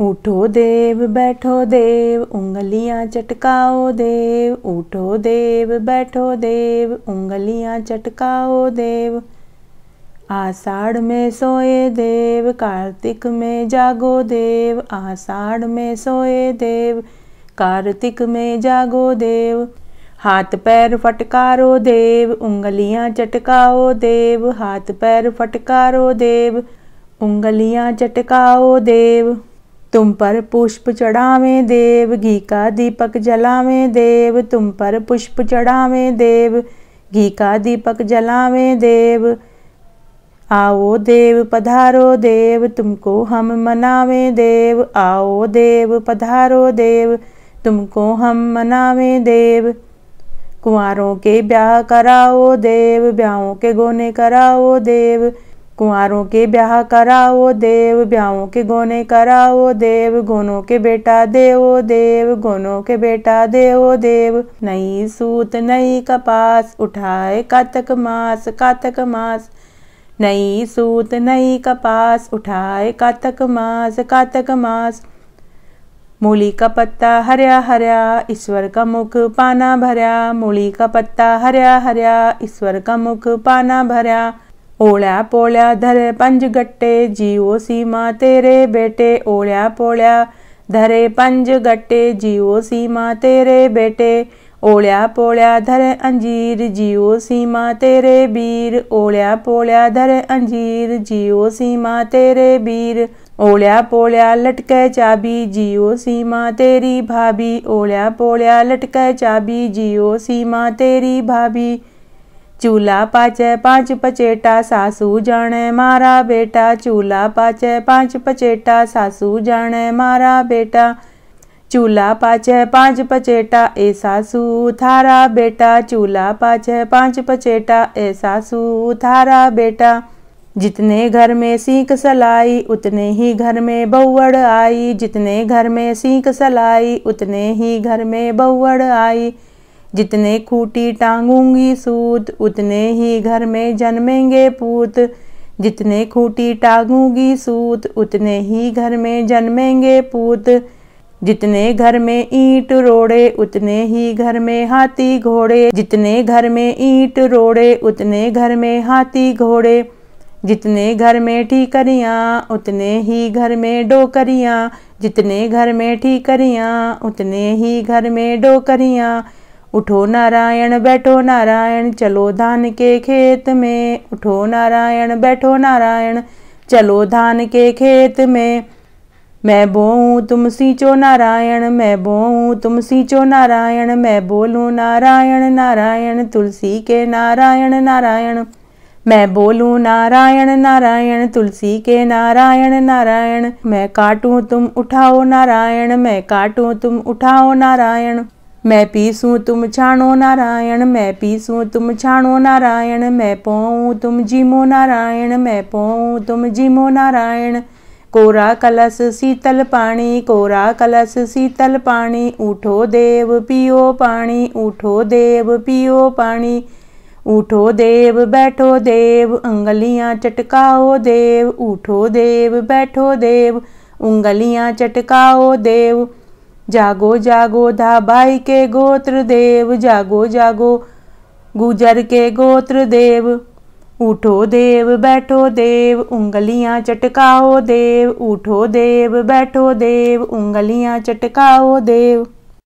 उठो देव बैठो देव उंगलियां चटकाओ देव उठो देव बैठो देव उंगलियां चटकाओ देव आषाढ़ में सोए देव कार्तिक में जागो देव आषाढ़ में सोए देव कार्तिक में जागो देव हाथ पैर फटकारो देव उंगलियां चटकाओ देव हाथ पैर फटकारो देव उंगलियां चटकाओ देव तुम पर पुष्प चढ़ावें देव घी का दीपक जलावें देव तुम पर पुष्प चढ़ावें देव घी का दीपक जलावें देव आओ देव पधारो देव तुमको हम मनावें देव आओ देव पधारो देव तुमको हम मनावें देव कुंवारों के ब्याह कराओ देव ब्याहों के गोने कराओ देव कुआरों के ब्याह कराओ देव ब्याहों के गोने कराओ देव गोनों के बेटा देवो देव गोनों के बेटा देवो देव नई सूत नई कपास उठाए कातक मास कातक मास नई सूत नई कपास उठाए कातक मास कातक मास मूली का पत्ता हरिया हरिया ईश्वर का मुख पाना भरया मूली का पत्ता हरिया हरिया ईश्वर का मुख पाना भरया ओल्या पोल्या धरे पंज गट्टे जियो सीमा तेरे बेटे ओल्या पोल्या धरे पंज गट्टे जियो सीमा तेरे बेटे ओल्या पोल्या धरे अंजीर जियो सीमा तेरे बीर ओल्या पोल्या धरे अंजीर जियो सीमा तेरे बीर ओल्या पोल्या लटके चाबी जियो सीमा तेरी भाभी ओल्या पोल्या लटके चाबी जियो सीमा तेरी भाभी चूल्हा पाचे पांच पचेटा सासू जाने मारा बेटा चूल्हा पाचे पांच पचेटा सासू जाने मारा बेटा चूल्हा पाचे पांच पचेटा ए सासू थारा बेटा चूल्हा पाचे पांच पचेटा ए सासू थारा बेटा जितने घर में सीख सलाई उतने ही घर में बउवड़ आई जितने घर में सीख सलाई उतने ही घर में बउवड़ आई जितने खूटी टांगूंगी सूत उतने ही घर में जन्मेंगे पूत जितने खूटी टांगूंगी सूत उतने ही घर में जन्मेंगे पूत जितने घर में ईंट रोड़े उतने ही घर में हाथी घोड़े जितने घर में ईंट रोड़े उतने घर में हाथी घोड़े जितने घर में ठीकरियाँ उतने ही घर में डोकरियाँ जितने घर में ठीकरियाँ उतने ही घर में डोकरियाँ उठो नारायण बैठो नारायण चलो धान के खेत में उठो नारायण बैठो नारायण चलो धान के खेत में मैं बोऊँ तुम सींचो नारायण मैं बोऊँ तुम सींचो नारायण मैं बोलूँ नारायण नारायण तुलसी के नारायण नारायण मैं बोलूँ नारायण नारायण तुलसी के नारायण नारायण मैं काटूँ तुम उठाओ नारायण मैं काटूँ तुम उठाओ नारायण मैं पीसूं तुम छाणो नारायण मैं पीसूं तुम छाणो नारायण मैं पोऊं तुम जीमो नारायण मैं पोऊं तुम जीमो नारायण कोरा कलश शीतल पानी कोरा कलश शीतल पानी उठो देव पियो पानी उठो देव पियो पानी उठो देव बैठो देव उंगलियां चटकाओ देव उठो देव बैठो देव उंगलियां चटकाओ देव जागो जागो धाबाई के गोत्र देव जागो जागो गुजर के गोत्र देव उठो देव बैठो देव उंगलियां चटकाओ देव उठो देव बैठो देव उंगलियां चटकाओ देव